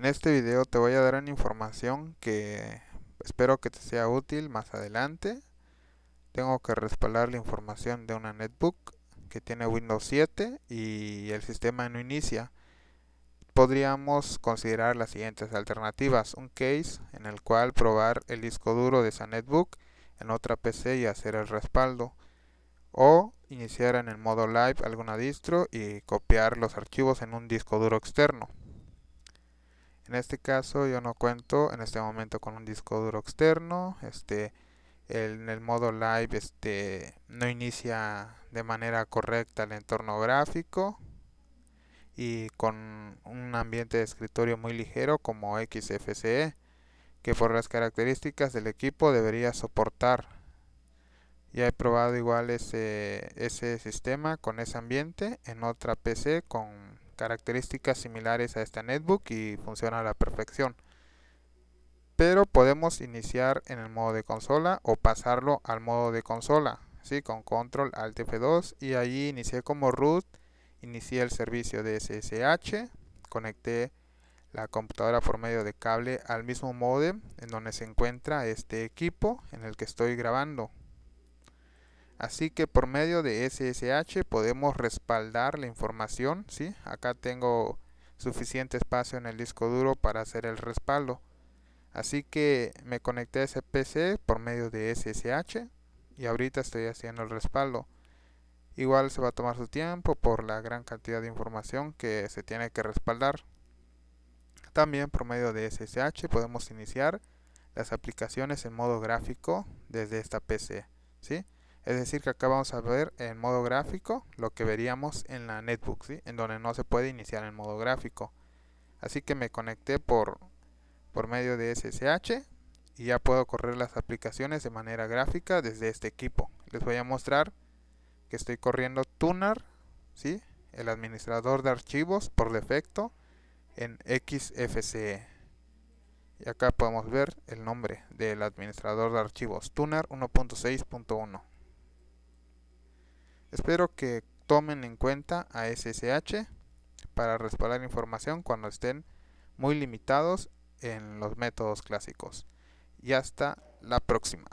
En este video te voy a dar una información que espero que te sea útil más adelante. Tengo que respaldar la información de una netbook que tiene Windows 7 y el sistema no inicia. Podríamos considerar las siguientes alternativas. Un case en el cual probar el disco duro de esa netbook en otra PC y hacer el respaldo. O iniciar en el modo live alguna distro y copiar los archivos en un disco duro externo. En este caso yo no cuento en este momento con un disco duro externo. Este, en el modo live este, no inicia de manera correcta el entorno gráfico y con un ambiente de escritorio muy ligero como XFCE que por las características del equipo debería soportar. Ya he probado igual ese, ese sistema con ese ambiente en otra PC con características similares a esta netbook y funciona a la perfección. Pero podemos iniciar en el modo de consola o pasarlo al modo de consola, ¿sí? con control alt F2 y allí inicié como root, inicié el servicio de SSH, conecté la computadora por medio de cable al mismo modem en donde se encuentra este equipo en el que estoy grabando Así que por medio de SSH podemos respaldar la información, ¿sí? Acá tengo suficiente espacio en el disco duro para hacer el respaldo. Así que me conecté a ese PC por medio de SSH y ahorita estoy haciendo el respaldo. Igual se va a tomar su tiempo por la gran cantidad de información que se tiene que respaldar. También por medio de SSH podemos iniciar las aplicaciones en modo gráfico desde esta PC. ¿sí? Es decir, que acá vamos a ver en modo gráfico lo que veríamos en la netbook, en donde no se puede iniciar en modo gráfico. Así que me conecté por, por medio de SSH y ya puedo correr las aplicaciones de manera gráfica desde este equipo. Les voy a mostrar que estoy corriendo Tunar, ¿sí? el administrador de archivos por defecto en XFCE. Y acá podemos ver el nombre del administrador de archivos, Tunar 1.6.1. Espero que tomen en cuenta a SSH para respaldar información cuando estén muy limitados en los métodos clásicos. Y hasta la próxima.